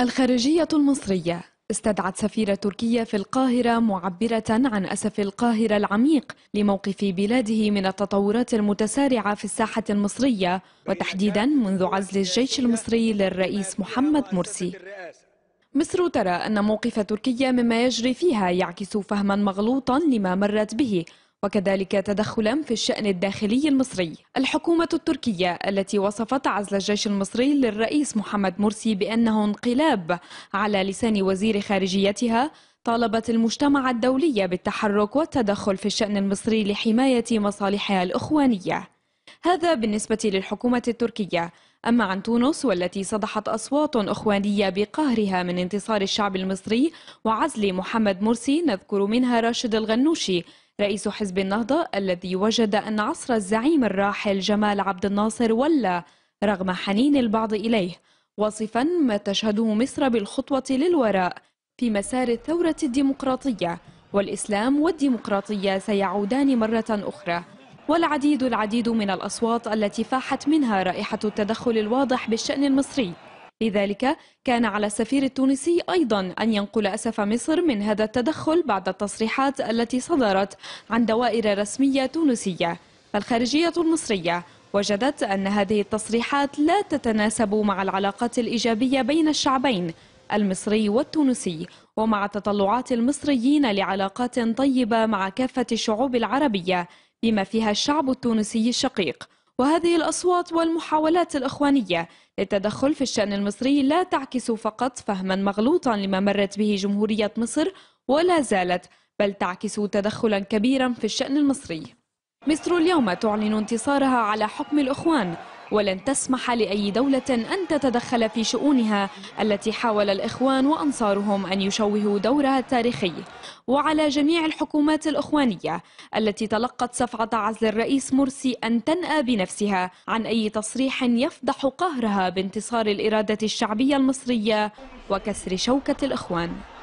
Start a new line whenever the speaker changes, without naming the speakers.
الخارجية المصرية استدعت سفيرة تركيا في القاهرة معبرة عن أسف القاهرة العميق لموقف بلاده من التطورات المتسارعة في الساحة المصرية وتحديدا منذ عزل الجيش المصري للرئيس محمد مرسي مصر ترى أن موقف تركيا مما يجري فيها يعكس فهما مغلوطا لما مرت به وكذلك تدخلا في الشأن الداخلي المصري الحكومة التركية التي وصفت عزل الجيش المصري للرئيس محمد مرسي بأنه انقلاب على لسان وزير خارجيتها طالبت المجتمع الدولي بالتحرك والتدخل في الشأن المصري لحماية مصالحها الإخوانية هذا بالنسبة للحكومة التركية أما عن تونس والتي صدحت أصوات أخوانية بقهرها من انتصار الشعب المصري وعزل محمد مرسي نذكر منها راشد الغنوشي رئيس حزب النهضة الذي وجد أن عصر الزعيم الراحل جمال عبد الناصر ولى رغم حنين البعض إليه واصفا ما تشهده مصر بالخطوة للوراء في مسار الثورة الديمقراطية والإسلام والديمقراطية سيعودان مرة أخرى والعديد العديد من الأصوات التي فاحت منها رائحة التدخل الواضح بالشأن المصري لذلك كان على السفير التونسي أيضا أن ينقل أسف مصر من هذا التدخل بعد التصريحات التي صدرت عن دوائر رسمية تونسية فالخارجية المصرية وجدت أن هذه التصريحات لا تتناسب مع العلاقات الإيجابية بين الشعبين المصري والتونسي ومع تطلعات المصريين لعلاقات طيبة مع كافة الشعوب العربية بما فيها الشعب التونسي الشقيق وهذه الأصوات والمحاولات الإخوانية للتدخل في الشأن المصري لا تعكس فقط فهما مغلوطا لما مرت به جمهورية مصر ولا زالت بل تعكس تدخلا كبيرا في الشأن المصري مصر اليوم تعلن انتصارها على حكم الإخوان ولن تسمح لأي دولة أن تتدخل في شؤونها التي حاول الإخوان وأنصارهم أن يشوهوا دورها التاريخي وعلى جميع الحكومات الإخوانية التي تلقت صفعة عزل الرئيس مرسي أن تنأى بنفسها عن أي تصريح يفضح قهرها بانتصار الإرادة الشعبية المصرية وكسر شوكة الإخوان